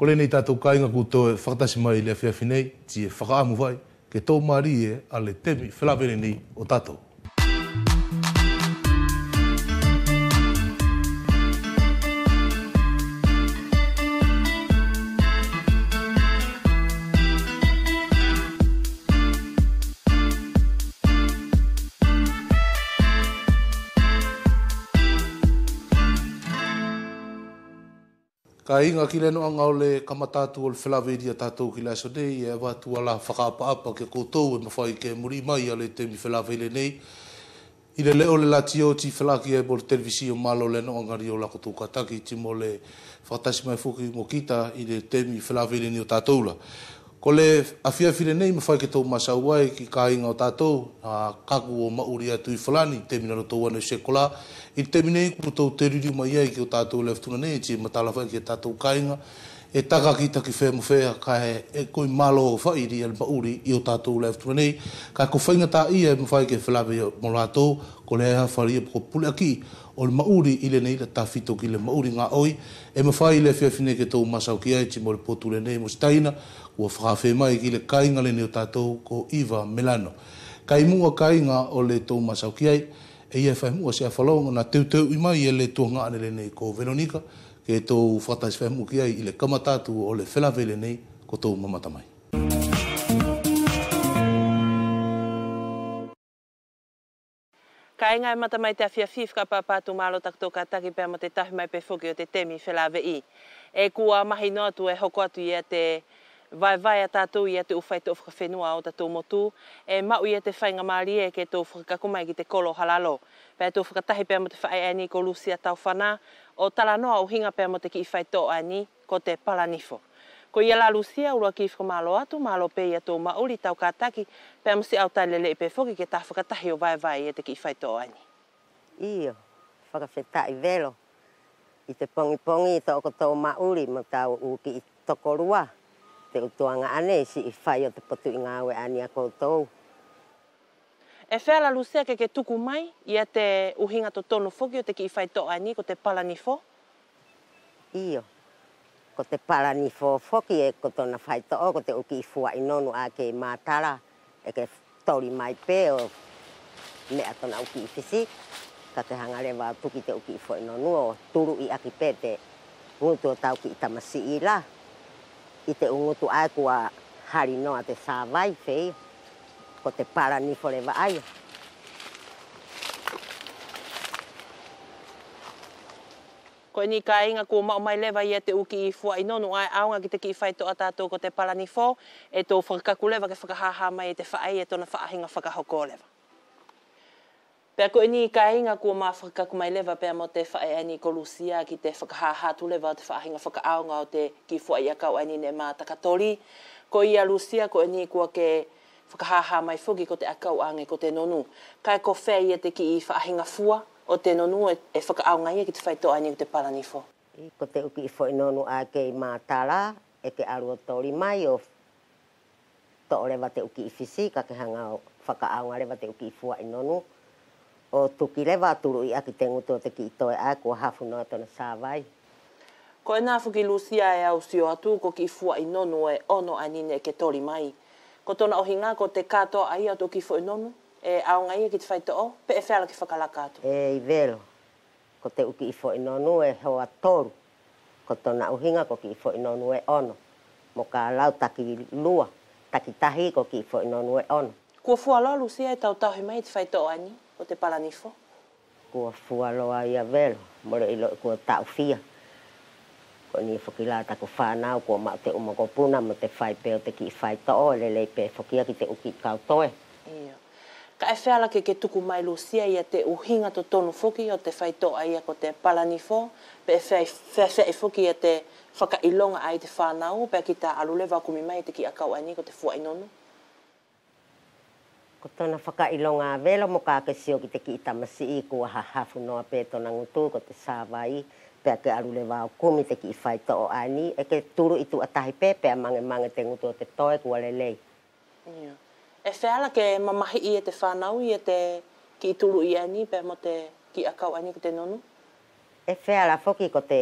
Ko le nei tātou kāinga ku e whakatasi mai le awhiawhi nei, ti e whakaamu vai, ke tō marie e a le tebi whelawere nei o tātou. ka inga ki leno anga ole kamatatu ole whelawiri a tātou ki laiso nei e watu ala whakaapaapa ke koutou e mawhai ke muri mai ale te mi whelawiri nei i le leo le lati o ti whelaki e bol televisi o malo leno anga ri o lako tō kataki ti mo le mai fuki mo kita i le te mi whelawiri ni o tātou la Ko le afia fine nei mawhai ke tau masa uai ki ka inga o tātou a kaku o mauri atu i whalani te mina no tau anu sekola i te mina iku tau te riri mai ai ki o tātou le aftuna nei ti matala whai ki o tātou ka inga e taka ki taki whea mu whea ka he e koi malo o whai ri al mauri i o tātou le aftuna nei ka ko whainga tā ia e mawhai ke whalabe mo rātou ko le aha whari e poko pule aki o le mauri i le nei la tawhito ki le mauri ngā oi e mawhai le afia fine ke tau masa o ki ai ti mo le potu le nei mo ua whakawhi mai ki le kainga le tātou ko Iva Milano. Kai mua kainga o le tō masau ki ai, e ia whai mua se a whalaunga na teu teu ima i e le tō ngā anere nei ko Veronica, ke tō whatais whai mua ki ai i le kamatātu o le whelawele nei ko tō mamata mai. Kainga e mata mai te awhia whiwhika pāpātu mālo takto ka taki pēma te tahi pe whoki o te temi whelawe i. E kua mahi noa tu e hoko atu i a te... Ia te vai vai ata tu ia te ufa te ofa fenua o te motu e ma ia te fai nga mari e ke tu ka kuma ki te kolo halalo pe tu fuka tahi pe mo te fai ani ko lusia tau fana o tala noa o hinga pe mo te ki fai to ani ko te palanifo ko ia la lusia ua ki fuka malo atu malo pe ia tu ma uli tau kataki pe mo si au tai lele pe foki ke ta fuka tahi o vai vai ia e te ki fai to ani io fuka feta i velo i te pongi pongi to tau ko tau mauri mo tau uki to korua te utuanga ane si i whai o te potu i ngā ue ani a koutou. E whea la ke ke tuku mai i a te uhinga to tonu foki o te ki i whai to ani ko te pala ni fo? Io. Ko te pala ni fo foki e ko tona whai to o ko te uki i fua i nonu a ke mātara e ke tori mai pē o mea tona uki i fisi. Ka te hangare wā tuki te uki i fua i nonu o turu i aki pē te ngutu o tau ki i tamasi i la i te ungotu ai kua hari noa te sāwai whei, ko te para ni forever ai. Ko ni ka inga ko ma mai leva ia te uki i fua i nonu ai aunga ki te ki fai to atato ko te parani fo e to fo ka ke fo ka ha ha mai e te fai e to na ahinga fa hoko leva. Pea ko ni ka inga ko ma fraka ko mai leva pe mo te fa e kolusia ki te fa ha ha tu leva te fa inga fa ka o te ki fo ia ka ani ne ma ta katoli ko ia lusia ko ni ko ke fa ha ha mai fogi ko te akau ange ko te nonu ka ko fe ia te ki fa inga fua o te nonu e fa e ka ia ki te fa to ani te para ni I ko te uki fo i nonu a ke ma tala e ke aru toli mai o to leva te uki fisika ke hanga fa ka aunga leva te uki fua i nonu o tuki le vaturu i aki tengu tō te ki i toi ai, kua hafu noa tona sā Ko e nāwhuki Lucia e au sio atu, ko ki fua i nonu e ono anine ke tori mai. Ko tona ohi ngā, ko te kātoa ai atu ki fua i nonu, e aonga ia ki te whaita o, pe e whaala ki whakalaka atu. E i velo, ko te uki i fua i nonu e hoa toru, ko tona ohi ngā, ko ki i fua i nonu e ono. Mo kā lau taki lua, taki tahi, ko ki i fua i nonu e ono. Kua fua lo, Lucia e tau tau mai te whaita o anine? o te palanifo? Kua fualoa a velo, mora ilo kua tau fia. Ko ni fokila ta ko fa na ko ma te o mako puna mo te fai pe o te ki fai to o le le pe fokia ki te uki ka to e. Ia. Ka e fa ke ke tuku mai lo sia ia te uhinga to tonu foki o te fai to ai ko te palanifo, pe fa fa fa e foki ia te faka ilonga ai te fa na o pe ki ta alu le va ku mai te ki aka o ani ko te fuainono? ko tona faka ilonga velo mo ka ke sio kite ki ta masi i ko ha ha fu no pe ngutu ko te savai pe ke aru le va ko mi te ki fai to ani e ke turu itu atahi pe pe mange mange te ngutu te toe ko le lei e fela ke mamahi i e te fa nau i e te ki turu i ani pe mo te ki akau ani ko te nonu e fela foki ko te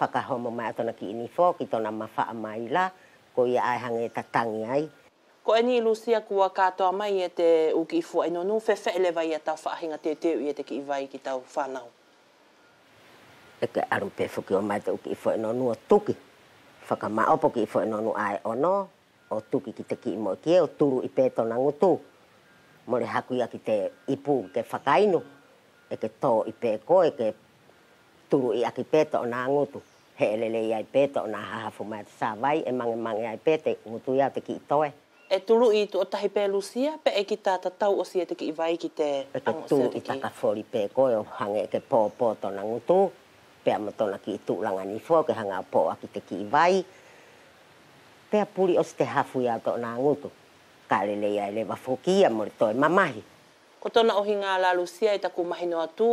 faka homo mai atona ki ini foki tona mafa mai maila ko ia ai hange tatangi ai Ko eni Lucia kua katoa mai e te uki i fua, ino nu fefe ele vai e tau whaahinga te teu i e te ki iwai ki tau whanau. E ke aru pefuki o mai te uki i fua, nu o tuki. Whaka maopo ki i fua, ino nu ae o no, o tuki ki te ki imo i kie, o turu i pētona ngutu. Mori haku ia ki te ipu ke whakainu, e ke tō i pēko, e ke turu i aki pēta o ngutu. He elele i ai pēta o nā hahafu mai te sāwai, e mange mange ai pēte, ngutu ia te ki i toe e tulu i tu otahi pe lusia pe e ki tā tatau o sia te ki iwai ki te e ang o sia te ki. E tu i taka pe koe o hange ke e pō pō tona ngutu, pe amo tona ki i tu langa ni fō ke hanga pō a ki te ki iwai. Pe a puri o te hafu ia ato na ngutu, ka le ia ele wafoki a mori toi mamahi. Ko tona ohi ngā la lusia i taku mahino atu,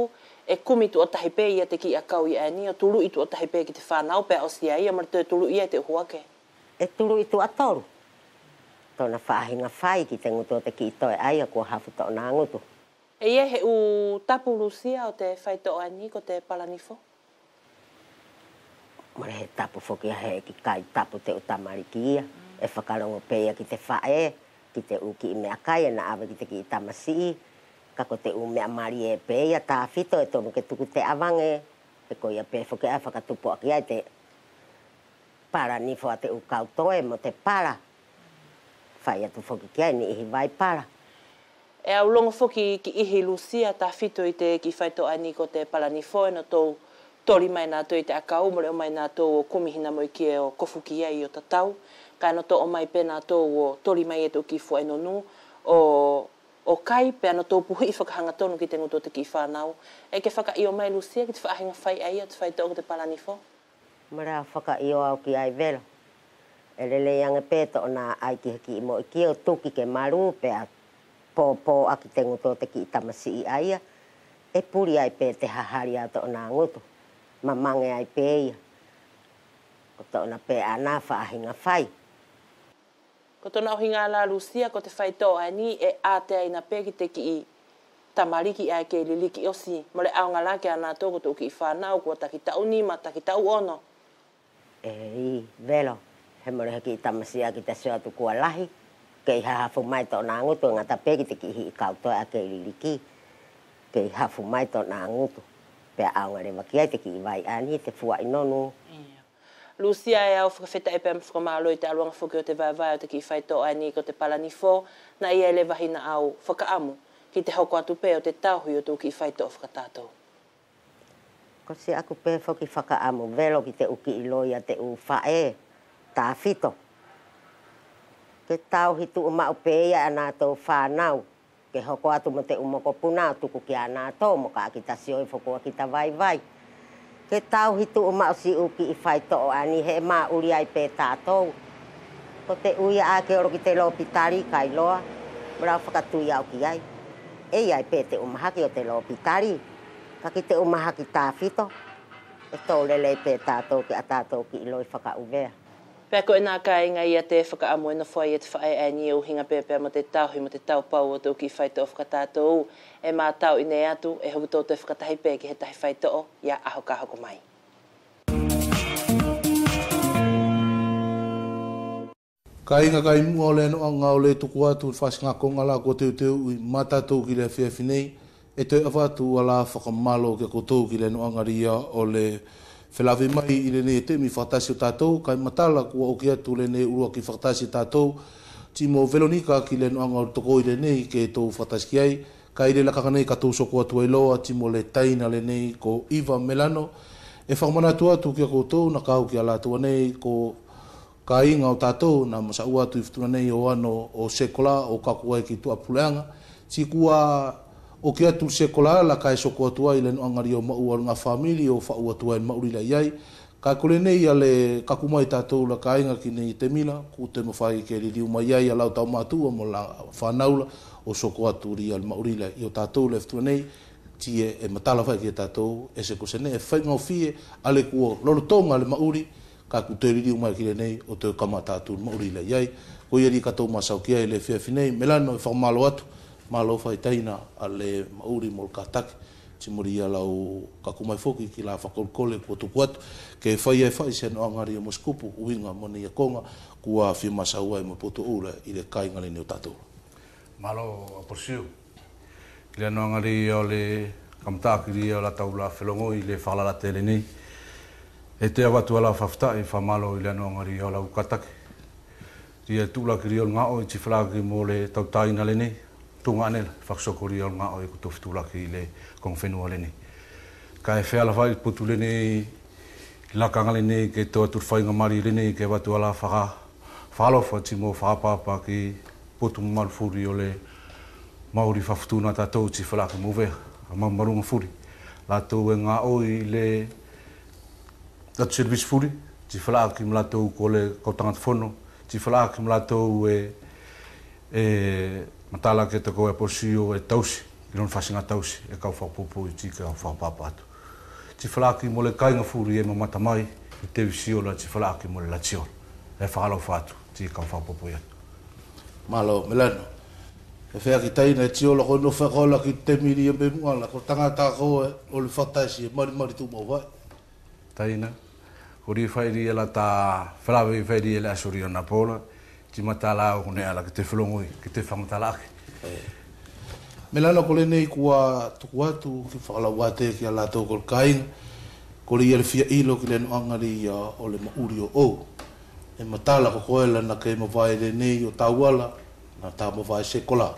e kumi tu otahi pe ia te ki a kau i ani, o tulu i tu otahi pe ki te whanau pe a o sia ia, mori toi tulu ia te huake. E tulu i tu atoru tona whaahinga whai ki te ngutu te ki itoe ai a kua hafu tau nā ngutu. E ia he u tapuru sia o te whai to o ani ko te palanifo? Mare he tapu fo ki a he ki kai tapu te o tamari ki ia. Mm. E whakarongo peia ki te whae, ki te uki i mea kai e na awe ki te ki tamasi Ka ko te umea mari e peia tā whito e tomu ke tuku te avange. E ko ia pefo ki a whakatupo aki ai te paranifo a te ukautoe mo te para whai atu whoki kia ni ihi vai para. E au longo whoki ki ihi Lucia ta fito i te ki whaito ani ko te palani whoe no tō tori mai nā tō i te aka umore o mai nā tō o kumihina mo i kia e o kofuki ai o ta tau. Ka no tō o mai pē nā tō o tori mai e tō ki whoe no nu o o kai pe ana tō puhi i whakahanga tonu ki te ngutu te ki whanau. E ke whaka i o mai Lucia ki te whaahinga whai ai o te whai tō o te palani Mara whaka i o au ki ai vera e lele yanga peto na ai ki ki mo ki o tuki ke maru pe a po po a ki tengu to te ki ta masi i aia e puri ai pe te ha a to na ngoto ma mange ai pe i ko to na pe a na fa hinga fai ko to na hinga la lucia ko te fai to ani e a te ai na pe ki te ki i tamariki ai ke li liki osi mo le aunga la ke ana to ki fa na ko ta ki uni ma ta ono. ta e i velo he mara ki tamasia ki te sua tu kua lahi, ke i haha fumai tō nā ngutu, ngā ta pēki te ki hi to kautoa a ke i ki, ke i haha fumai tō nā ngutu, pe a aunga rewa ki te ki i vai ani, te fua i nonu. Lucia e au whakafeta e pēm whakamalo i te aluanga whuki o te vai vai o te ki i whaito ai ni ko te palani fō, na i ele vahina au whakaamu ki te hoko atu pē o te tauhi o tō ki i whaito o whakatātou. Ko si aku pē whaki whakaamu velo ki te uki i loia te u whae, tāwhito. Ke tau hi uma upeia a nā tō whānau. Ke hoko atu mo te umoko puna tuku ki a nā tō mo ka aki ta sioi whokoa ki ta vai vai. Ke tau hi tu uma usi uki i whai tō ani he mā uri ai pē tātou. Ko te uia a ke oro ki te lōpitari kai loa. Mura whakatui au ki ai. E ai pē te umahaki o te lōpitari. Ka ki te umahaki tāwhito. E tō lelei pē tātou ki a tātou ki i loi whakauwea. Pēko e nā kai ngā ia te whaka amu e na whai e te whae e ni au hinga pēpē ma te tau hi ma te tau pau o tau ki whaita o whakatātō u. E mā tau i nei atu e hau tō te whakatahi pē ki he tahi whaita o ia aho ka hoko mai. Ka inga kai mua o leno a ngā o le tuku atu i whas ngā konga la kua teu teu i mātātō ki le whiawhi nei. E te awatu ala whakamalo ke kotou ki leno a ngā ria o le whakamalo Felave mai i le te mi whakatasi o tātou, kai matala kua o kia tu le ne urua ki whakatasi o tātou, ti mo velonika ki le noanga o toko i le i ke tō whakatasi ai, kai le lakaka nei katou soko atu e loa, ti mo le taina le nei ko Iva Melano, e whakamana atu atu kia koutou na kau ki ala atua nei ko ka inga o tātou na masa ua atu i futuna nei o ano o sekola o kakua e ki tua puleanga, ti kua o ke atu se kola la kai so ko atua i le no angari o mau nga famili o fa ua tua en mau rila iai ka kule nei le ka kumai tatou la kai nga ki nei te mila ku te mo fai ke li liuma ala a ma tu o mo la fanaula o so ko atu ri al mau la i o tatou le ftua nei ti e, e matala fai ki e tatou e se kuse nei e fai ngau fie ale kuo lolo tonga le mau ri ka ku te li liuma ki nei o te kama tu mau rila iai ko iari katou masau kia i le fia finei melano e fau malo atu malo fai taina a mauri mo katak ti ala o kakumai foki ki la fakolkole kua tuku atu ke fai e fai sen o angari mo skupu uinga mo ni akonga e kua fima saua mo maputu ura i kai ngali ni o malo a porsiu ki le no angari ole le kamta kiri o la taula felongo i le falala tele nei e te awatu ala fafta i fa malo ile no angari o la ukatake Ia tūla ki rio ngā o i tifrāki mō le tautāina le nei, tunga ane whakasokori o ngā oi kuto fitulaki i le kong whenua le ni. Ka e whea lawhai putu le ni, lakanga le ni, ke toa turwhainga mari le ni, ke watu ala whaka whalo whatimo whapapa ki putu mmaru furi o le Māori whafutuna tā tau ti whalaka mōwea, a mamarunga furi. Lātou e ngā oi le Tatu Service furi, ti whalaka ki mlātou ko le kautanga tawhono, ti whalaka ki mlātou e, e matala ke te koe posi o e tausi, i ron fasinga tausi, e kau whakapopo i tika o whakapapa Ti whalaki mo le kainga fūri e ma matamai, i te visi o ti whalaki mo le latiol, e whakalau whātu, ti kau whakapopo i atu. Malo, Milano, e whea ki taina e tiola koe no whakaola ki te mini e me muala, ko tangata koe o le whataisi e mari mari tu mau vai. Taina, kori whairi e la ta whalawe whairi e la asuri o Napola, ti matala o ne ala ke te flongo ke te fama tala eh. me lana ko le nei kua tukua tu ki whakala wate ki a lato kol kain ko le iere fia ilo ki le no angari ya o le ma uri o o e matala ko koela na ke mawai le nei o tawala na ta mawai se kola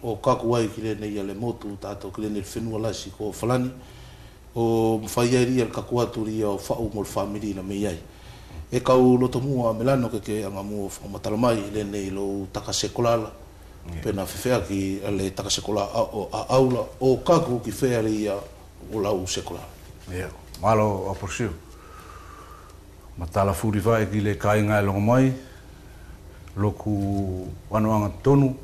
o kaku wai ki le nei le motu tato ki le nei whenua lasi ko falani o mawhaiai ri al kakua turi o whau mol family na meiai ai e kau loto mua me ke ke anga mua whamatala mai le nei lo taka sekolala yeah. pena whewhea ki le taka a, o, a aula o kaku ki whea le ia o lau sekolala yeah. Malo a porsiu Matala furiwa e ki le kai ngai e longa mai loku wanoanga tonu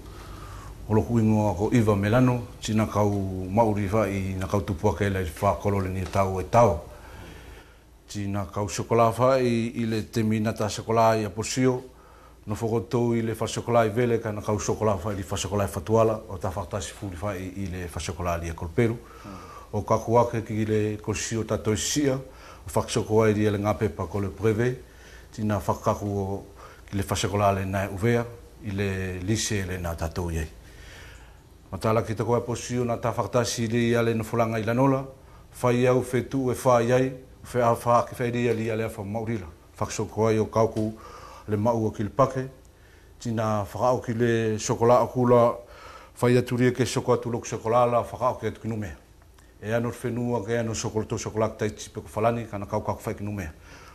o loku ingoa ko iwa melano tina kau mauriwa i na kau tupua ke le wha kolole ni tau e tau tina kau chocolat fa i ile temina ta chocolat i aposio no fogotou i le fa sokola i vele kana kau chocolat fa i fa sokola fatuala o ta fakta si fuli fa i ile fa sokola i kolperu o kakuake ki le kolsio ta toisia o fa chocolat i le ngape pa ko le breve tina fa kaku ki le fa sokola le na uvea i le lise le na tatou ye matala ki toko aposio na ta fakta si le ia le no fulanga i lanola fai au fetu e fai fa fa ke fe dia li ale fa maurila fa so ko yo ka ku le mau o kil pake tina fa o ki le chocolat ku la fa ya turi e ke chocolat tu lok chocolat la fa o ke tu nume e ano fe nu ke ano chocolat to chocolat tai tipe ko falani kana ka ka fa ki nume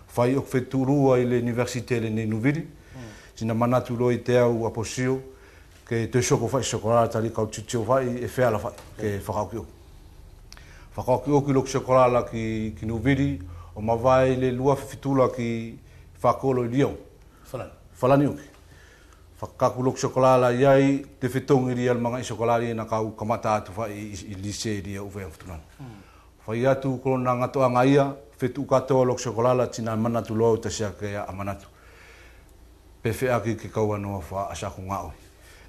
fa yo fe turu ai le universite le ne nuvili tina manatu lo i au aposio ke te chocolat fa chocolat li ka tu tio fa e fa la fa ke fa o ki whakaoki oki loki se korala ki, ki nuviri, o mawai le lua fitula ki whakolo i liau. Whalani. Whalani oki. Whakaku loki se korala i te whetong i ria mga iso korala i na kau kamata atu whai i, i lise i ria uwe amfutunan. Mm. Whai atu kolo na ngatoa ngā ia, whetu katoa loki se korala tina manatu loa uta sea kea amanatu. Pefea ki ke kaua noa wha asako ngā oi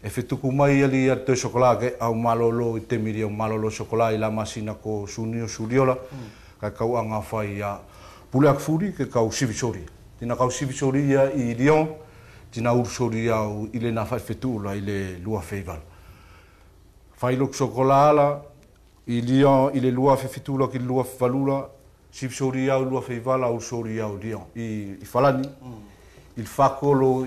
e fe tuku mai ali a te chokola ke au malolo i te miri au malolo chokola i la masina ko sunio suriola mm. ka kau anga fai a pulak furi ke kau sivisori tina kau sivisori ia i Lyon tina ursori au i le na fai fetu la i le lua feival fai lok chokola ala i Lyon i le lua fe fetu la ki lua falula sivisori au lua feival au ursori au Lyon i, i falani mm. il fa colo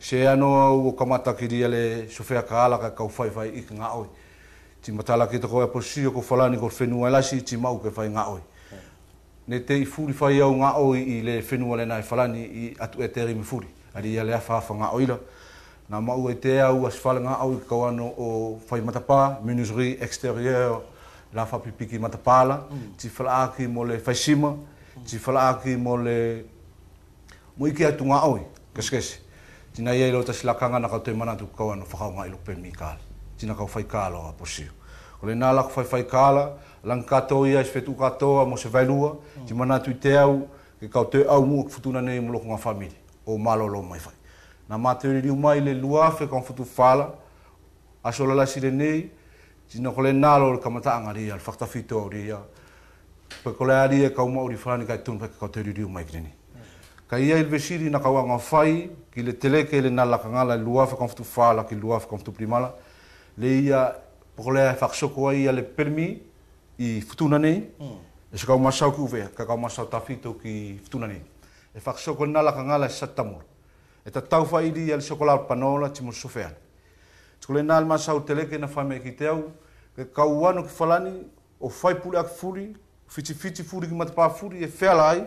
se ano u o kamata ki ria le sofea ka alaka kau fai fai i ngā oi. Ti matala ki tako e posi o ko falani ko whenua lasi ti mau ke fai ngā oi. Ne te i furi fai au ngā oi i le whenua le nai falani i atu eteri teri mi furi. Ari ia le afa afa ngā oila. Nā mau e te au as whala ngā oi ko ano o fai matapā, minusri, exterior, la fa pipiki matapala, mm. ti whala aki mo le fashima sima, mm. ti whala aki mo le... Mo ike atu ngā oi, keskes tina ia ilo tasi lakanga na kau te mana tu kau ano fakau ngai lupe mi kal tina kau fai kala a posi ko le nala kau fai fai kala lang kato ia i fetu katoa mo se vai ti tina mana tu te au ke kau te au mu futuna nei mo lokunga famili o malo lo mai fai na materi riu mai le lua fe kau futu fala aso lala sire nei tina ko le nalo le kamata angari al fakta fito ria Pe kolea ria kau mauri whanika kai tunu pe kau te riu mai kini ka ia i le vesili na kauaga fai ki le teleke i lena lakagala i luafa kamafutufala ki luafa kamafutupulimala le ia pokolea e faakasoko ai ia le permi i futuna nei mm. e se kaumasau kiufe ka kaumasau tafito ki futuna nei e faakasoko lena lakagala e satamola e tatau faaili ia le sokola panola timososofeale sokolena le masau teleke na faamekite au ke kauano ki falani o fai ak furi, fiti fiti furi ki matapa furi e feala ai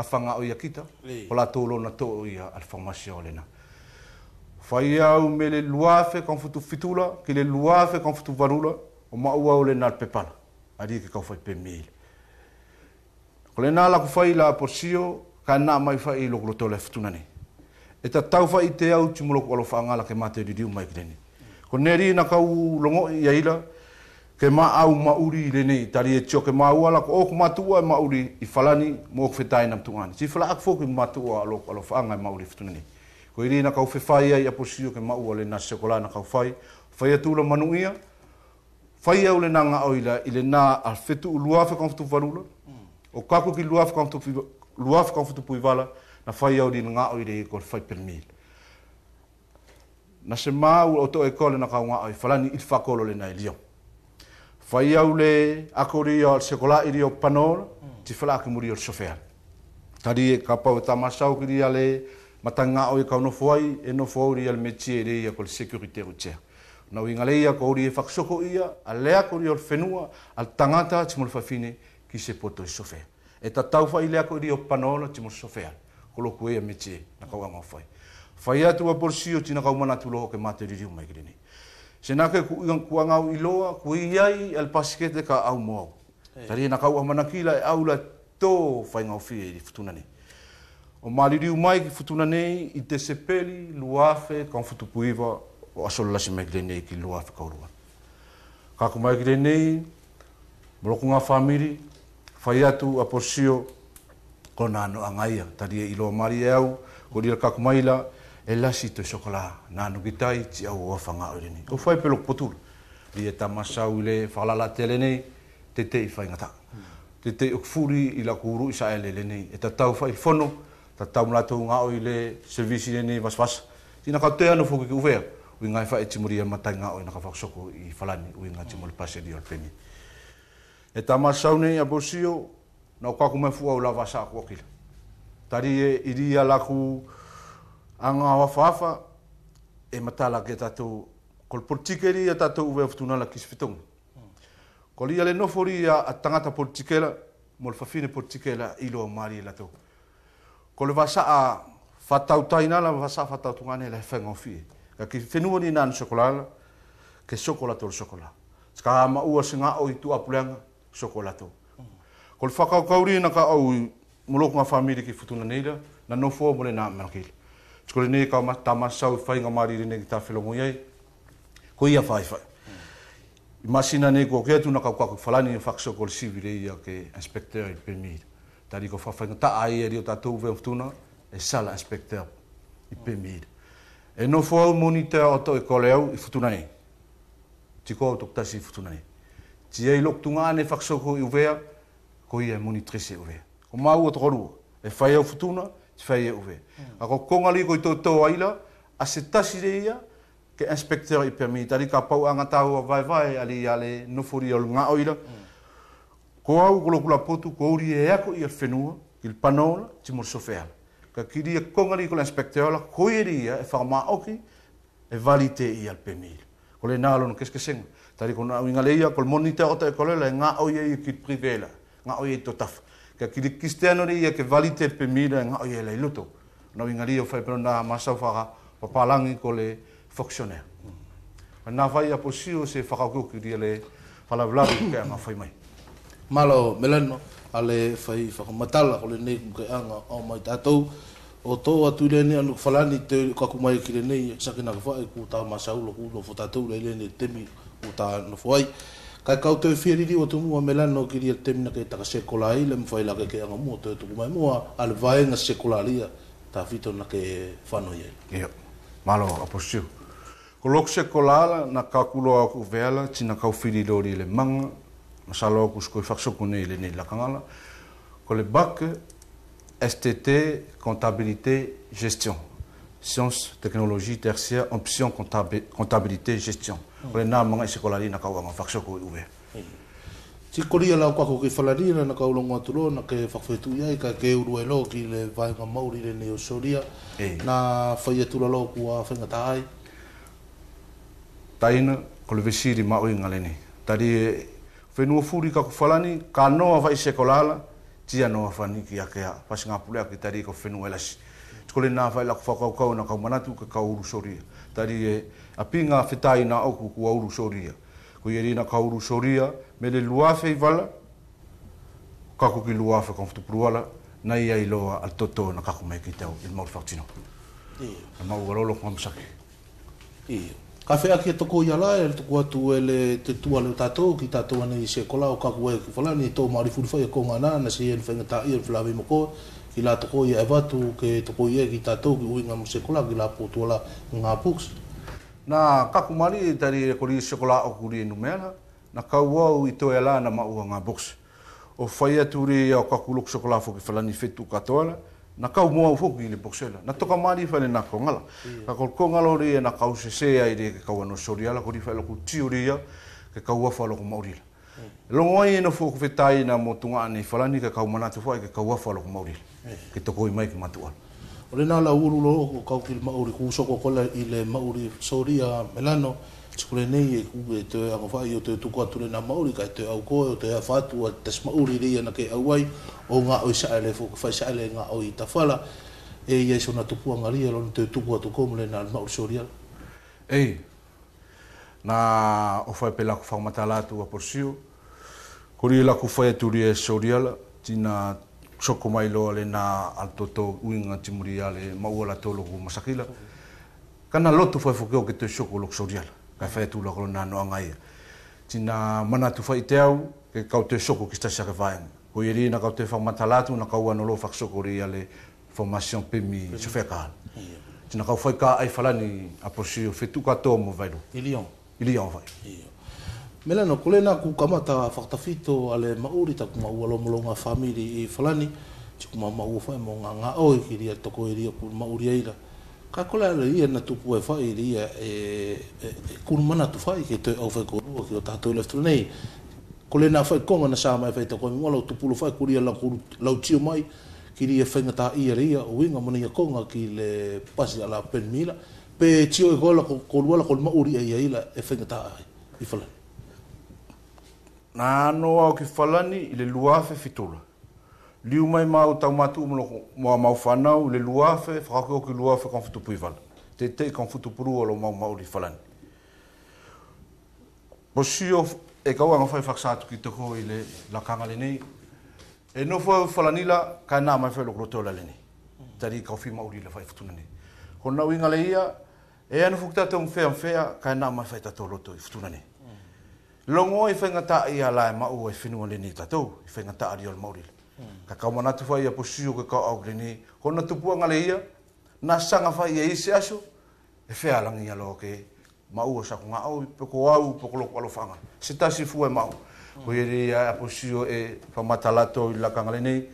afanga o ia kita, o la tōlo na tō o ia al whamasi o lena. Whai au me le luafe kan futu fitula, ke le luafe kan futu varula, o maua o lena al pepala, a rie ke ka whai pe mil. Ko lena la ku whai la po sio, ka nā mai whai i loko lo tōle futunane. E ta tau whai te au, tumuloko alo la ke mate di diu mai kreni. Ko neri na kau longo i ila, ke ma au ma uri le nei tari e tio ke ma ua la ko ok matua e ma uri i falani mo ok fetai nam tungani. Si fala ak foku ma tua alo alo faanga e ma uri fitu nei. Ko iri na kau fe fai ai apo siu ke ma ua le nasi okola na kau fai. Fai atu la manu ia. Fai au le na nga au ila ile na al fetu u luafe kong fitu vanula. O kako ki luafe kong fitu luafe kong fitu puivala na fai au le na nga au ile i kor fai permil. Na se au ua oto e kole na kau nga au i falani i fakolo le na i liyong fai au le ako ri o al sekola i ri o panol, ti fela ake muri o sofea. Tari e ka pau e ta masau ki ri ale, matanga o e ka unofo ai, e nofo au ri al metie e rei ako le sekurite o tia. Na uinga lei ako ori e faksoko ia, a lea ko ri o fenua, al tangata ti mo le fafine ki se poto i e sofea. E ta tau fai lea ko ri o panol ti mo sofea, ko lo kue e metie na kau anga fai. Fai atu a porsio ti na kau mana tu loho ke mate ri ri umai Se nake ku ngang ku ngau i loa ku iai al paskete ka au mo. Eh. Tari na kau amana kila e aula to fai ngau fi i futuna ni. O mali riu mai ki futuna nei i te sepeli luafe kan futu puiva o aso lasi me gile nei ki luafe kaurua. Ka kumai gile nei, moloku ngā whamiri, fai atu a porsio kona anu angaia. Tari e i loa mari e au, ko lira ka kumaila, ka kumaila, e lasi to chokola na no gitai ti au o fanga o ni o fai pelo potul li eta masau le fala la tele ni te te fai ngata te te okfuri i la kuru sa ele le ni eta tau fai fono ta tau la to nga o ile servisi ni vas vas Tina ka te ano foki uve u ngai fai e ti muria e mata nga o na ka fak i fala ni u ngai ti mol pase di ol peni eta masau ni a bosio na ka kuma fu au la ko kila tari e iria la a ngā wafawhawha e matala ke tātou kol politikeri a e tātou uwe aftunala ki sifitong. Mm. Ko lia le nofori a, tangata politikela, mo le fafine politikela ilo a maari e lato. Ko le vasa a fatau tainala, vasa a fatau la hefeng o fie. Ka ki whenua ni nāna sokolala, ke sokolato le sokola. Ska a maua se ngā o i tu apulanga, sokolato. Mm. Ko le whakau kauri na ka au mo loko ngā whamiri ki futuna neira, na nofo mo le nā manakili. Tukore nei kao ma tama sau whai ngā maari rene ki tā whilongo iei. Ko ia whai whai. I masina nei kua kia tūna kau kaku whalani ni e whakso ko le sivire ia ke inspector i pemiri. Tari ko whawhai ngā taa ia e rio tā tūwe o tūna e sala inspector i pemiri. E no fua au monitor o tō e kole au i futuna nei. Ti kua o i futuna nei. Ti ei lok tunga ane whakso ko i uvea, ko ia monitrese uvea. Ko mau o tōrua. E whai au futuna fai e uwe. Mm. Ako kongali koi tō tō aila, a se tasi reia, ke inspektera i permi, tari ka pau anga tāhu a vai vai, ali i ale nufuri alu ngā oira. Mm. Ko au kolo kula potu, ko uri e ako i alfenua, i panola, ti mor sofeala. Ka kiri e kongali kola inspektera, ko i reia e whakamā oki, e valite i alpemi. Ko le nālo no keskesenga. Tari ko nga uinga ko kol monita ota e kolela, e ngā oia i ki privela, ngā oia i totafu ka kiri kristiano ri ia ke vali te pe mira nga o e ia luto no inga ri o fai pero na masau faka papalangi ko le foksione mm. na a apo sio se faka kio ki ria le fala vlavi ke anga fai mai malo melano ale fai faka matala ko le nei kuke anga o mai tatou o tō atu le ne anu falani te kakumai ki le nei sakina kwa e ku ta masau lo ku no fotatou le le ne temi ku ta no fuai Kai koutou whiriri o tumu a melano ki ria temina kei taka sekola i le mwhai lake ke anga mua tau tuku mai mua al vaenga sekola lia ta fito na ke whanoi e. Ia, malo aposiu. Ko loko sekola na kakulo a ku vela na kau whirirori le manga na salo ku skoi whaksoko nei le nei lakangala ko le bac, STT comptabilité gestion sciences technologie tertiaire option comptabilité gestion mm. ore nā mga i sekolari na kau anga whakasoko i uwe. Si hmm. koria lau kwa koki whalarina na kau longa tulo na ke whakwhetu iai ka ke uru e ki le vahinga mauri le neo soria e. na whaia e tula lo kua tai. Tai na ko le vesiri ma oi ngalene. Tari e whenua fūri ka kuwhalani, ka noa vai sekolala, ti noa whani ki a kea. Pasi ngā ki tadi ko whenua elasi tukole nā whai lako whakaukau na kaumanatu ka ka uru soria. Tari e, a pī ngā whetai nā oku ku uru soria. Ko i erina ka uru soria, me le luafe i wala, kako ki luafe kong whutupuruala, na ia i loa al toto na kako mai ki tau, il mauri whakutino. Na mau warolo kong amsaki. Ka whea ki e toko i ala, e toko atu e le te tua le tātou, ki tātou ane i se kola o kako e ki whala, ni tō na furifai e kō ngā nā, na se i en whenga tā i en whilawe mokoa, i la toko ia evatu ke toko ia ki tātou ki uinga mo sekola ki la pōtuala ngā pūks. Nā kakumari i tari rekori i sekola o kuri e numera, nā kauau i toi ala na maua ngā pūks. O whai aturi i au kakuluk sekola fo ki whalani whetu katoala, nā kau mua ufo ki ili pūksela. Nā toka mari whale nā kongala. Nā kol kongalo ri e nā kau se ai re ke kau anosori ala, kori whaila ku tiuri ia ke kau afa loko maurila. Longo ai no fuku fetai na motunga ani falani ka kau mana tu fai ka kau afa lo mauri. Eh. Ke toko i mai ki matua. Ore na la uru lo ko kau ki mauri ku ko kola i le mauri soria melano. Sikule nei e kuwe te oe o te tuku atule na ka kai e te au koe o te awhatu a te mauri rei ana ke au ai o ngā oi saele fuku whai saele ngā oi tawhala e i eiso na tupua ngaria lo te tuku atu kōmule na Māori soria. Ei, na o pela pelako whaumata lātu a porsiu Kori la kufaya e turi e soriala, tina soko mai loa le na altoto uinga timuri ale maua la tolo ku masakila. Kana lotu fai fukeo ke te soko lok soriala, kai fai tu la kolona no ngai. Tina mana tu fai te au, ke kau te soko ki stasa ke vaenga. Ko iri na kau te fau matalatu, na kau anolo fak soko ri ale formation pemi sofekal. Tina kau fai ka ai falani aposi o fetu katoa mo vailu. Ilion. Ilion vai. Ilion. Mela no kule na kukamata whakatawhito ale mauri ta maua lo molo nga whamiri i whalani, tiku ma maua whai mo nga nga oe ki ria toko i e ria kuru mauri eira. Ka kule ala ia na tupu e whai i e, e, e mana tu whai ke toi au whai korua ki o tātou left nei. Kule na whai konga na sāma e whai toko i e mwalo tupu lo whai kuria la kuru la tio mai ki ria ta ia e ria o inga mana ia konga ki le pasi ala penmila. Pe tio e kola kuruala kuru mauri e ia ila e whaingata ai i whalani na anoa o ke falani i le luafe fitula. Liu mai mau tau matu mo mua mau whanau le luafe, whakake o ke luafe kong futu pui wala. Te te kong futu puru alo mau mau li falani. Po sio e kaua ngā whai whaksātu ki toko i le lakanga le nei, e nofua falani la ka nā mai whai lokro teo la le nei. Tari kau whi mauri le whai futuna nei. Ko nau inga le ia, e anu fukta te unfea unfea ka nā mai whai tatoro to i futuna nei longo i whenga ta i ala e mau e whenua le ni tatou, i whenga ta ari al mauri. Hmm. Ka kaumana tu whai a posiu ka kau au le ni, kona tupua ngale ia, na sanga whai e ise aso, e whea langi alo ke mau o sakunga au, peko au, peko loko alo whanga. Se tasi fua e mau. Mm. Hoi eri a posiu e whamatalato i lakanga le ni,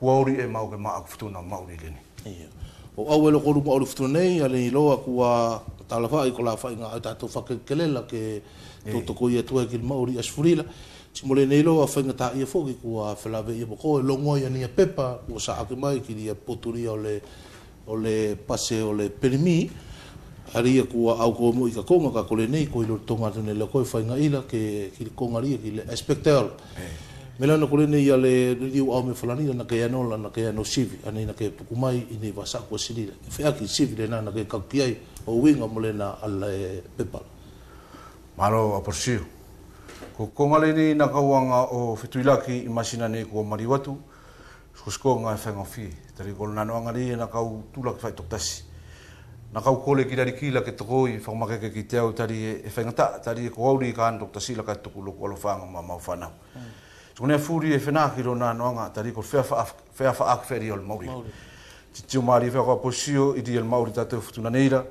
huauri e mau ke maa kufutuna mauri le ni. Yeah. O au e loko rupa o le futuna nei, ale i loa kua tala whai, kola whai au tatou whakekelela ke... to eh. to ko ia tua ki ma ori asfurila ti mole nei lo afa ngata ta ia fo ki ku a fela ve ia boko lo ngo ia ni pepa o sa ak mai ki ia poturia ole ole pase ole permi ari ia ku au ko mo ka konga ka kole nei ko i lo tonga tene lo ko fa nga ila ke ki konga ria ki le espectel eh. Mela na kore nei ale riu au me falani na ke ano na ke ano sivi ani na ke i ini vasa ko sinila. Fe aki sivi le na na ke kakiai o winga mole na ala pepa Paro a porsiu. Ko kongale ni na kawanga o fetuilaki i masina ni kua mariwatu, skosko nga e whenga whi. Tari kolo nano angari e na kau tulaki whai toktasi. Na kau kole ki dari kila ke toko i whakamakeke ki te au tari e, e whenga ta, tari e ko auri i kaan toktasi la kai toku loku alo whanga ma mau whanau. Mm. Skone a furi e whenga ki ro nano anga, tari ko whea wha ak whea ole mauri. Ti tio maari e whenga kua posio i di ole mauri tatou futuna neira.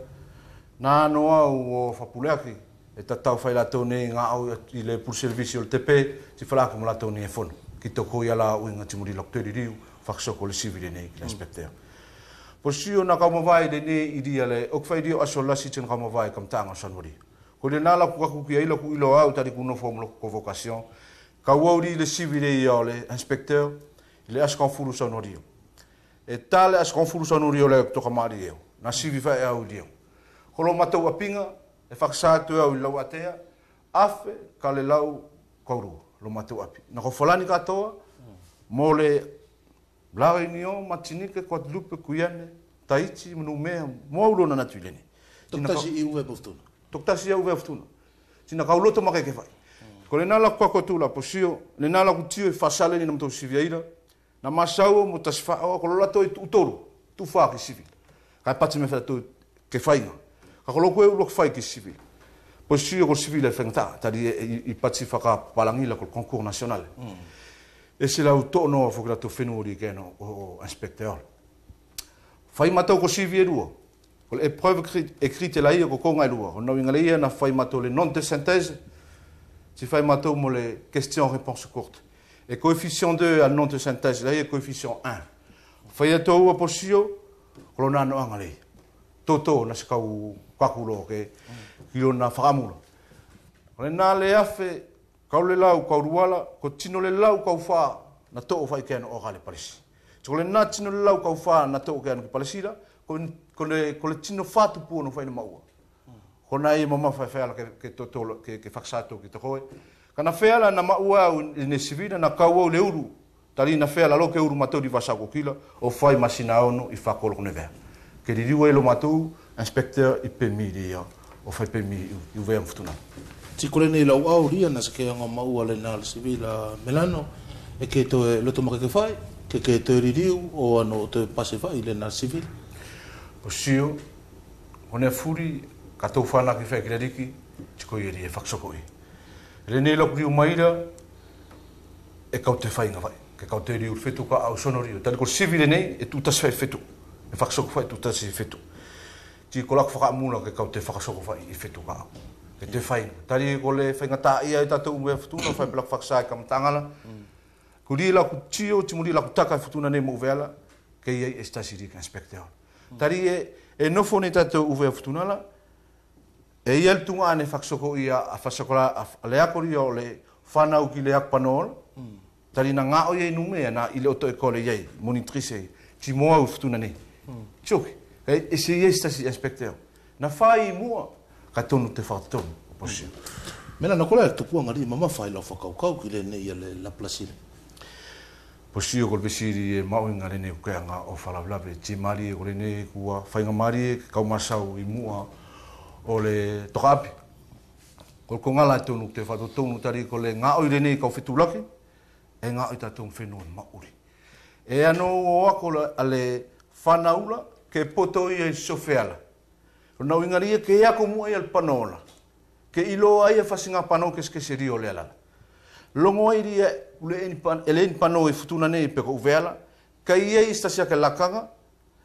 Nā noa o whapuleaki, e tatau fai la tone nga au i le pul servisi o le tepe si fala ko la tone e fono ki toko ia la uinga timuri lokteri riu faksoko le sivile nei ki le mm. inspecteur posio na kama vai le ne i le ok fai dia aso la sitin kama vai kam tanga sanuri ko le nala ku ku ki ila ku ilo au tari ku no lo convocation ka wauri le sivile ia le inspecteur le askan furu sanuri e tale askan furu le to kama na sivi fai au dia ko matau apinga e whakasātu au lau atea, afe ka le lau kauru, lo matu api. Na ko whalani katoa, mō le lawe ni o matinike kwa lupe kuiane, taiti manu mea, mō au na natu ilene. Toktasi i uwe poftuna. Toktasi i uwe poftuna. Sina ka uloto make ke whai. Ko le nala kwa kotu la posio, le nala kutio i whasale ni na mtau siviaira, na masau mo tasfaa, ko lo lato i utoro, tu whaa ke sivi. Kai pati me whata tu ke whainga. Akaloku e ulok fai ki civil. Poisi ko civil e fengta, tadi i patsi faka palangila ko concours national. Hmm. E eh, se lau tono a fokra to fenu di keno o oh, oh, inspecteur. Fai mato ko civil ruo. E ko épreuve écrite la ia ko konga ruo. No inga ia e na fai mato le nom de synthèse. Si fai mato mo le question réponse courte. Et coefficient 2 à nom de synthèse la ia e coefficient 1. Fai atau a posio ko na no angalei. Toto na skau pakulo ke ki o na whakamura. Ole nā le afe, kau le lau, kau ruala, ko tino le lau, kau whā, na tō o whai kēna o kāle palesi. So ko le nā tino le lau, kau whā, na tō o kēna ki palesira, ko, ko, le, ko le tino whātu pua no whai na maua. Ko nā e mama whai whaala ke, ke, to, to, ke, ke whaksātou ki tokoe. Ka na whaala na maua au i ne sivina, na kau au le uru, tari na whaala lo ke uru matau di vasa kokila, o whai masina ono i whakolo kone vea. Ke ririu e lo matau, inspecteur i pe mi ria o fai pe mi i uwe am futuna. Ti kore nei lau au ria na se ke anga mau ale na al civil a Milano e ke to e loto maka ke fai, ke ke to e ririu o ano to e pase fai le na al civil. O sio, o ne furi ka tau whana ki fai kirariki, ti koi e ria faksoko i. Re nei lau kuri umaira e kau te fai nga ke kau te riu fetu ka au sonori. Tāne kore sivire nei, e tūtas fai fetu. E whakasoko fai tūtas fai fetu. ti ko faka whaka ke kau te whakasoko whai i whetu ngā. Ke te whai. Tari ko le whaingata ia i tatou mwe whatuna whai pelak whakasai kam tangala. Ko ri la ku tio, ti muri la ku taka i ne mo vela, ke ia e stasi rika inspekte Tari e, e nofo ne tatou la, e ia tunga ane soko ia a whasakola a le akori o le whanau ki le akpanola. Tari na ngā o nume na ile oto e kole iei, monitrice, ti moa u futuna ne. Hmm. Tioke. e e se esta si aspecteo na fai mua, ka tonu te fatto posi mena no kola tu a ri mama fai lo fa kau kau ki le ne ia le la plasir posi o golpe si di e mau inga le ne ka nga o fa la bla be ti mari o le ne kua fai nga mari e ka ma sau i mu o le tokapi ko ko nga la e tonu te fatto tonu tari ko le nga o le ne ka fitu laki e nga o ta tonu fenu mauri. e ano o akola le fanaula ke poto ia i sofela. Rona wingaria ke ia komu ai al panola. Ke ilo ai a fasinga pano ke ske seri o lela. Longo ai ria ule eni pan, ele pano e futuna nei pe ko uvela. Ka ia i stasia ke lakanga.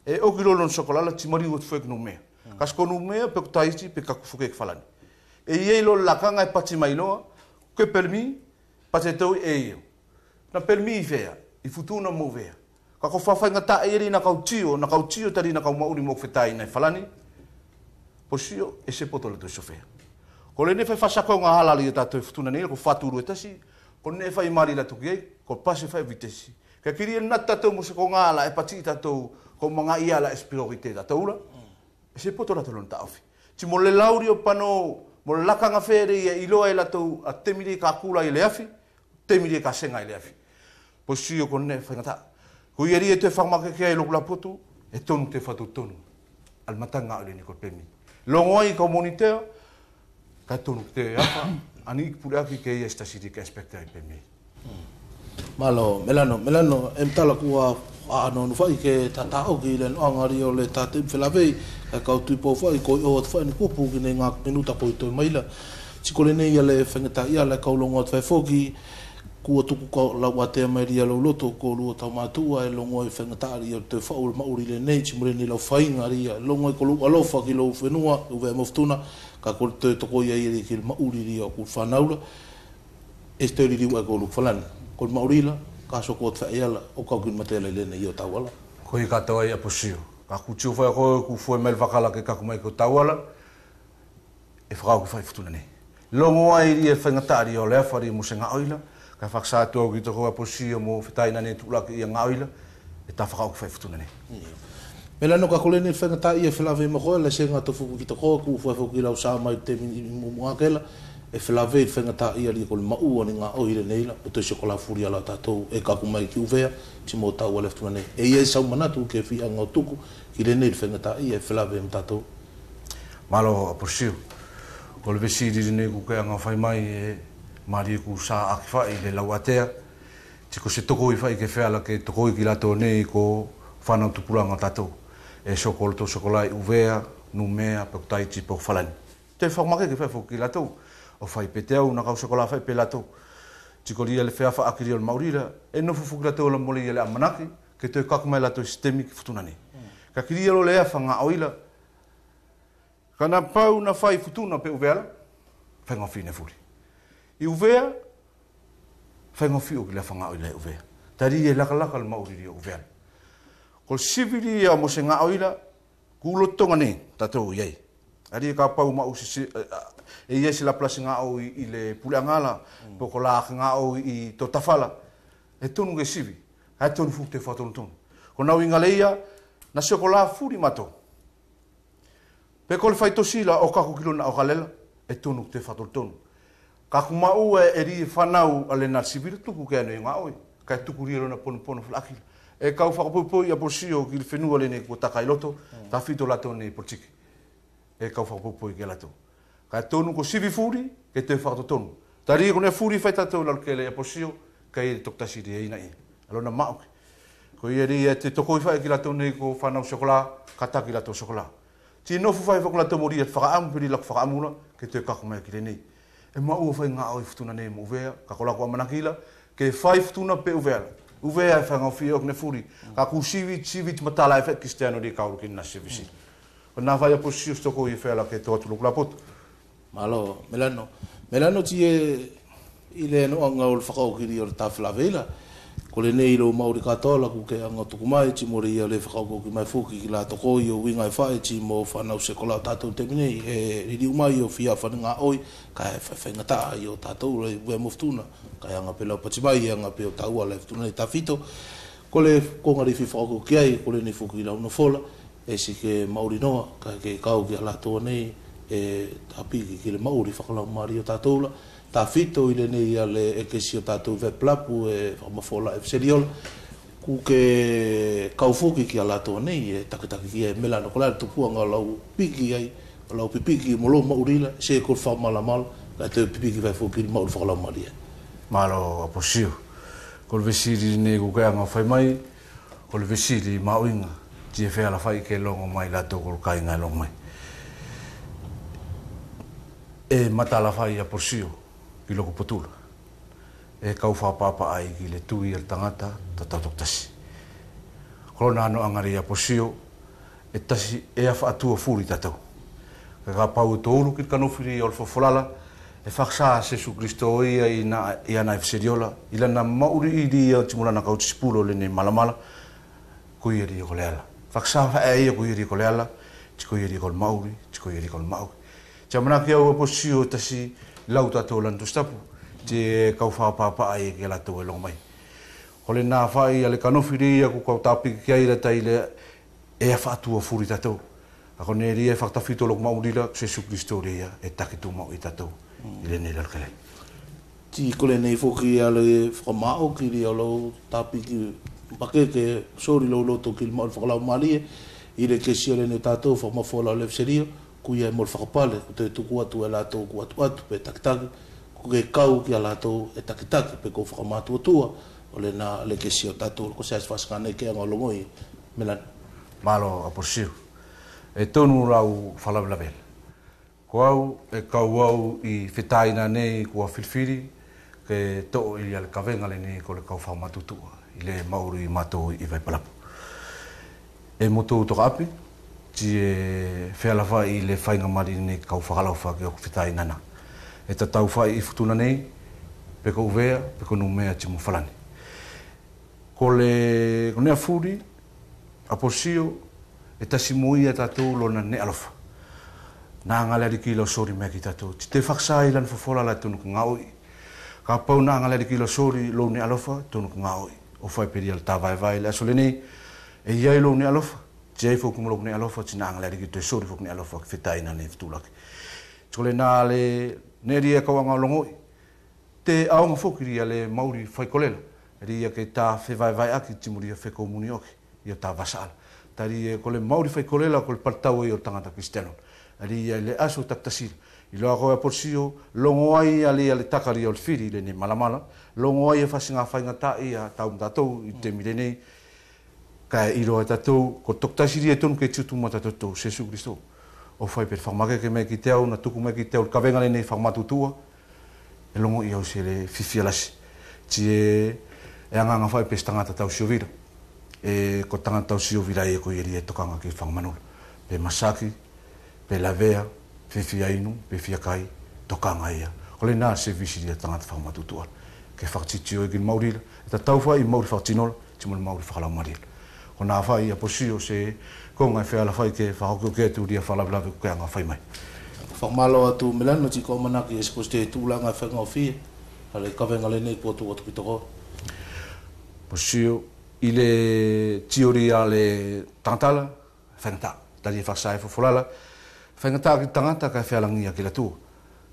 E o kilo no sokolala timari o tfuek no mea. Hmm. Kas no mea pe ko taiti pe kakufuke e falani. E ia ilo lakanga e pati mailoa. Ke permi patetau e ia. Na permi i vea. I futuna mo vea. ka ko fafai ngata eri na kau tio na kau tio tari na kau mauri mok fetai nei falani posio e se poto le to sofe ko le nefa fa sako nga hala le ta to futuna nei ko fatu ru e tasi ko nefa i mari la to ke ko pase fa vitesi ka kiri e na ta to mo se ko nga la e patita to ko manga ia la espirorite ta tola e se poto la to lonta ofi ti mo le laurio pano mo le laka nga fere e ilo ai la to a temili e ka kula i le afi temili ka senga i le afi posio ko nefa ngata Hui eri e te whamake kia e loko la putu, e tonu te whatu tonu. Al matanga ale ni kotemi. Longoi ka monitea, ka tonu te apa, ani i pule aki ke ia stasiri ka espekta e pemi. Hmm. Malo, melano, melano, em tala kua a no no fai ke ta ta o ki le nga ri o le ta te fe vei ka ka tu po fai ko o fai ni ko ki ne nga minuta ko toi maila si le ne ia le fenga ta ia ka lo nga fai fo kua tuku ka la wa mai ria lo loto ko lu ta ma tu ai lo ngoi fe te fa ul le nei chi mure ni lo fa inga ri lo ngoi e ko lu a lo ki lo fe nua u moftuna ka ko te to ko ia i ri ki ma uri o ku fa naula e te ri ri ko lu fa ko ma uri la ka so ko fa ia o ka ku ma te la le nei o ta wala ko i ka toi a e posio ka ku chu fa ko ku fu e mel vakala ke ka ku mai ko ta wala e fra ku fa futuna nei Longo ai e fenga tari o lefari musenga oila, ka faksa to ki to ko posi mo fitai na ne tula e e ki nga oila e ta faka ko fetu ne me la no ka kolene fe na ta ia fe la ve mo ko la se nga to fu ki to ko ku fu fu ki la sa mai te mi mo mo akela e fe la ve na ta ia li e ko ma u ni nga oila ne la o to se ko la fu ria ta to e ka ku mai ki u ve ti mo ta wa le fu ne e ia sa mana tu ke fi nga to ku ki le ne fe na ta ia fe la ve mo ta to malo a posi Ko le di dine ku ke nga fai mai e ma li ku sa a fa i le lawatea ti ko se toko i fa i ke fa la ke toko i la to nei ko fa tu pula ngata e chocolate to chocolate u vea nu me a ti po fa te fa ma ke fa fo ki la to o fa i pe te au na ka chocolate fa pe la to ti ko li le fa fa akri o maurira e no fu fu la to la mole le amanaki ke te mm. ka ko la to sistemik futuna ni ka kri lo le fa nga oila kana pau na fai futuna pe u vea Fengofine furi i uvea fainga fio ki la fanga o le uvea tari e laka laka le mauri o uvea ko sivili ya mo se nga oila kulo tonga ne tato ye ari e ka pau ma usi eh, eh, e ye si la plasi nga o i le pulangala mm. po ko la nga o i to tafala e tonu ge sivi ha tonu fu te fatu tonu ko na winga leia na se ko la furi mato pe ko fai to sila o ka ko kilo na o galela e tonu te fatu tonu Ka kuma ua e, e ri whanau a le nga sivira tuku kia nui ngā oi. Ka e tuku rira na pono pono whlakila. E kau whakapoipo i aposio ki le whenua le ne kua taka i loto, mm. ta fito lato ne politiki. E kau whakapoipo i ke lato. Ka e tonu ko sivi fūri, ke te whakato tonu. Ta rie kone fūri whaita tau lalu ke le aposio, ka e toktasi re eina e. Alo na maoke. Ko i e ri e te toko i whae ki lato ne ko whanau sokola, ka taki lato sokola. Ti nofu whae whakulato mori e whakaamu, pili lako whakaamuna, ke te kakumea ki le nei. e ma ua fai ngā o i futuna nei mo uvea, ka kola kua manakila, ke fai futuna pe uvea la. Uvea e fai ngau fia e ok ne furi, ka kusiwi siwi tmatala e fai kistiano di e kauru ki nasi visi. E o nā fai apu sius toko i fea la ke toa tulu kula potu. Malo, melano, melano ti e ile no anga ul fakau kiri or tafla vela, ko le nei lo mauri ka tola ku ke anga to mai ti mori ia le fakau ki mai fuki ki la toko i o winga i e fae ti mo whana u se kola o tatou te mine e riri mai o fia whana ngā oi ka e whaiwhai ngata i o tatou le wea muftuna ka e anga pela o pati mai i anga pe o taua le fituna i tawhito ko le konga rifi fakau ki ai ko le nei fuki i la unofola e si ke mauri noa ka ke kau ki a la toa nei e tapi ki le mauri fa kala mari o tatou la ta fito ile ne ia le e ke si o tatou ve plapu e fa mo fola e se liol ku ke kau fuki ki ala to nei e ta ke ta ki e mela no kala tu kuanga la u piki ai la u pipiki mo lo mauri la se e ko fa mala mal la te pipiki va fuki mo fa kala mari malo a posiu kol vesiri ne ku ka nga fa mai kol vesiri ma uinga ti fe ala fa ke longo mai la to kol ka nga longo mai e matalafa ia porsio i loko potula. E kau papa ai ki le tui al tangata ta tatok tasi. Korona anu angari ia porsio e tasi e afa atua furi tatou. Ka ka pau e tōuru ki kanofiri i olfo folala e whaksa a Sesu Kristo ia i na i ana e fiseriola i lana mauri i di ia timurana kautisipulo le ne malamala kuiri i koleala. Whaksa a ia kuiri i koleala, tiko iri kol mauri, tiko iri kol mauri. Tia mana ki au apo si o tasi lau ta tō lantu stapu, te kau whāpāpā ai e ke la tō e long mai. Hole nā whai ale kanofi rei aku kau tāpiki ki aira tai le e a whātua furi ta tō. Ako nē rei e whakta whito lok maurila, Jesu Christo rei a e take tō mau i ta tō, mm. i le nei lalkalei. Ti kule nei fōki ale whakamāo ki rei alo tāpiki pake ke sōri lau loto ki le maurifakalau mālie, i le kesi ale nei tātou whakamafuala le fserio. Mm kuia e mo whakapale, ko te tuku atu e lātou ku atu atu pe takitaki, ko ke kau ki a lātou e takitaki pe ko whakamātu atua, o le nā le ke sio tātou, ko se as whasakane ke anga longoi, melan. Malo a porsiu, e tonu rau whalabla Ko au e kau au i whetaina nei kua whilwhiri, ke to i ale kawenga le nei ko le kau tua, i le mauru i mātou i vai palapu. E motou toka api, ti e whealawha i le whainga mari ne kau whakalawha ki oku whitai nana. E ta tau whai i futuna nei, peko uwea, peko nu mea ti mo whalani. Ko le konea fūri, a posio, e ta eta mui a tatou lo na ne alofa. Nā ngale ari ki sori mea ki tatou. Ti te whaksa i lan fofola la tunu ka ngaoi. Ka pau nā ngale ari ki sori lo ne alofa, tunu ka ngaoi. O whai peri al tā vai vai le aso le nei, e iai lo ne alofa jai fuku mulu kuni alofa tina angale riki te suri fuku ni alofa ki fitai na nefi e tulaki. Tule nā le neri e kawanga longoi, te aonga fuku ria le mauri fai kolela, ria ke ta fe vai aki timuria feko muni oki, ia tā vasaala. Tari e kole mauri fai kolela kole paltau e o tangata ki steno, ria le aso taktasira. I lo koe por sio longo ai ali lea le takari o le le ne malamala, longo ai e e a whasinga whainga tā ia tau mtatou i te mirenei, ka i roa tatou, ko toktasiri e tonu ke tutu ma tatou, Sesu Kristo. O fai per whamake ke mea ki teo, na tuku mea ki teo, ka venga nei whamatu tua, e longo i au se le fifialasi. Ti e, e anga ngā whai pes tangata tau siovira. E ko tangata tau siovira e ko iri e tokanga ki whangmanul. Pe masaki, pe lavea, fifia inu, pe fiakai, tokanga ia. Ko le nā se visi dia e tangata whamatu tua. Ke whakititio e gin maurila, e ta tau whai i mauri whakitinol, ti mo le marila o nga whai a posi o se ko ngai e whea la whai ke whahoko ke tu ria whala blabe kukai ngā whai mai. Whakmalo atu milan na tika o manaki e sikos te tūla ngā whenga o e whie hale kawe ngale nei kua tu o tuki toko. Posi o i le tiori a le tantala whenta tari e whasai fo e fulala whenta ki tangata kai whea langi a ki la tu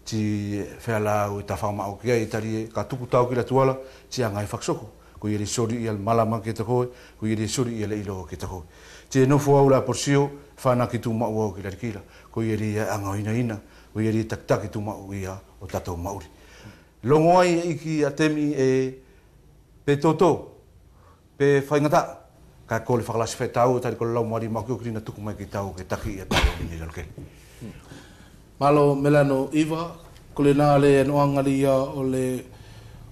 ti whea la ui ta whaoma au ki ai tari e ka tuku tau ki la tuala ti a ngai whaksoko ko ye sori ye mala ma keta ko ko ye sori ilo keta ko te no fo ola por sio fa ki tu ma wo ki le kila ko ye ri anga ina ina ko ye ri tak tak ki tu ma wi o tato ma uri lo ngoi iki atemi e pe toto pe fa ka ko le fa la sfeta o ta ko lo ma ri ma ko ki na tu ki ta ke ta ki ya ni le ke malo melano iva ko le na le no angalia o le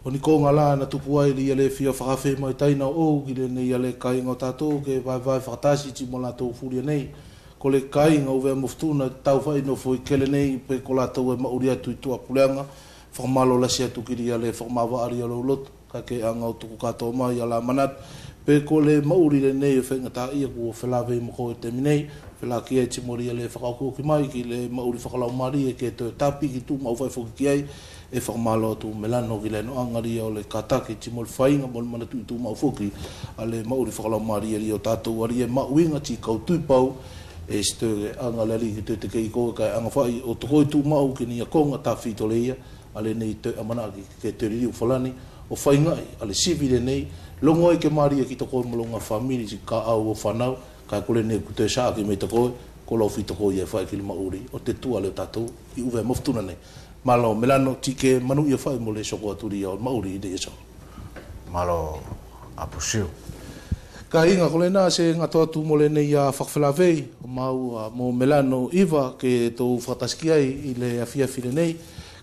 o ni kōnga lā na tupu ai li ale fia whakawhi mai taina o ki le nei ale kai ngā tātō ke vai vai whakatasi ti mo lātō fūria nei ko le kai ngā uwea muftuna tau whai no fui kele nei pe ko lātō e mauri atu i tua puleanga whakamalo lasi atu ki li ale whakamawa ari alo lot ka ke a ngā tuku kātō mai ala manat pe ko le mauri le nei e whengatā ia ku o whelawe i mokō e temi nei pela ki e timori ale whakakoki mai ki le mauri whakalau mari e ke tō tapi ki tū mau whai whukiki ai e whakamalo atu me lano ki lano angari o le katake ti mol whainga mol mana tu tu ale fuki a le mauri whakalau maari ari o ari e ma uinga ti kautui pau e stöge anga lali te tete kei ko kai anga fai o tukoi tu mau ki ni a konga ta fito leia nei te amana ki ke te riri o folani o fainga ale le sivi nei longo e ke maari e ki tako e malonga whamini si ka au o whanau kai kule nei kutoe saa ki me tako e kolau fito koe e whai ki le mauri o te tu ale tātou i uwe moftuna nei malo melano tike manu ia fai mole soko aturi au mauri i deso malo apusiu ka inga kole na se ngato tu mole nei a whakwhila vei o mau mo melano iwa ke tou whataskiai i le a fia fire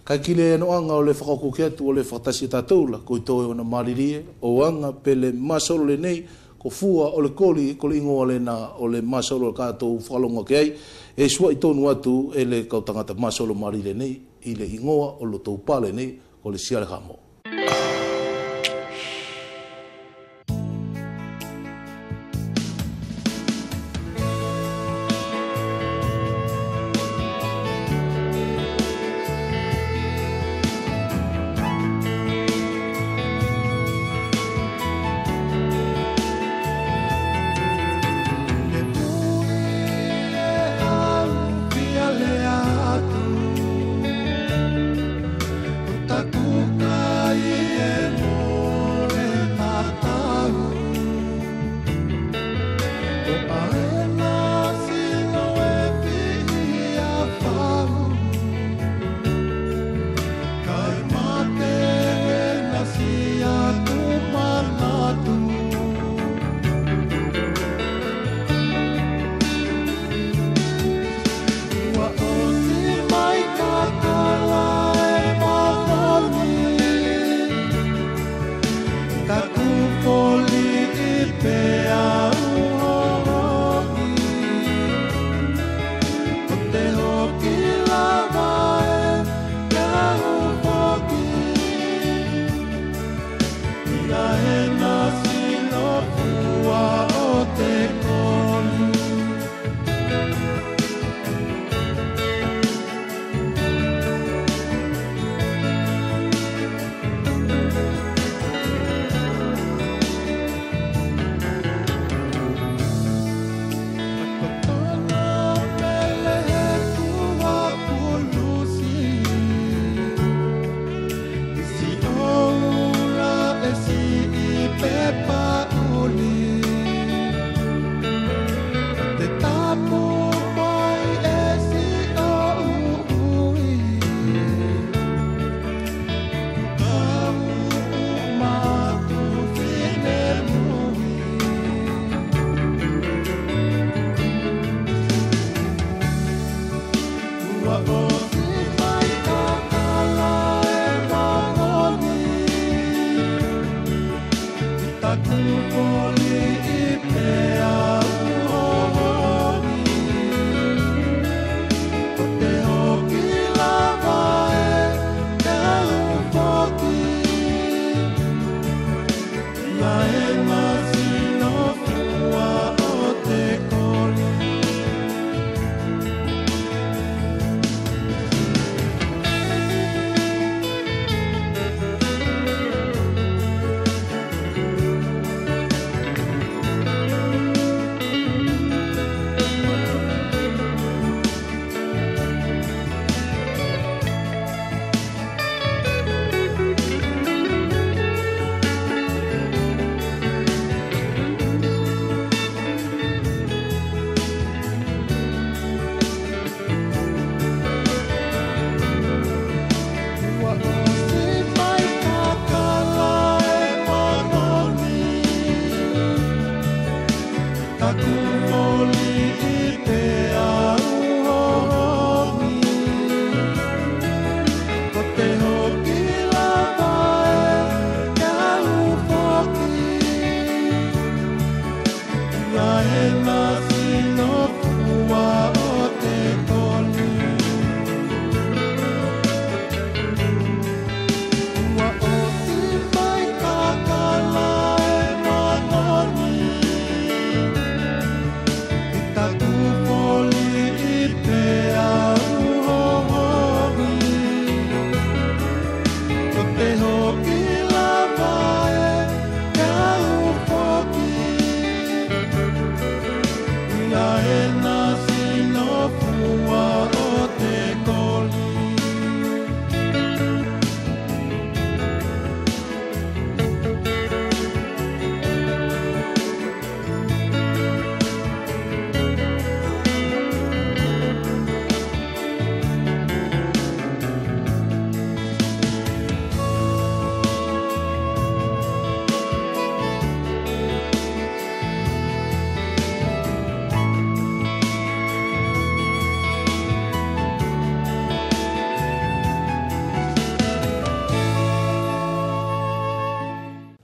ka kile no anga o le whakoko ke atu o le whatasi tatoula ko i toi ona maririe o anga pe le masolo le nei ko fua o le koli ko le ingo le na o le masolo kato whalongo ke ai e sua i tonu atu e kautangata masolo maririe nei ile ingoa o lo tau pale nei ko le siale hamo.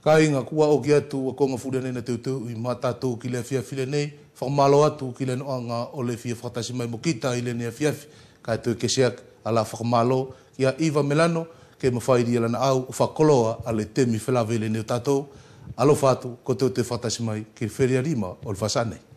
ka inga kua o ki atu a konga fure na teo teo i mata tō ki lea fia file nei, whakamalo atu ki lea noanga o le fia whakatasi mai mo i lea nea fia fi, ka to tue kesea a la whakamalo ki Iva Melano, ke mo whaidi e lana au, whakoloa a le temi whelawe le neo tatou, alo fatu ko teo te whakatasi mai ki feria rima o le fasanei.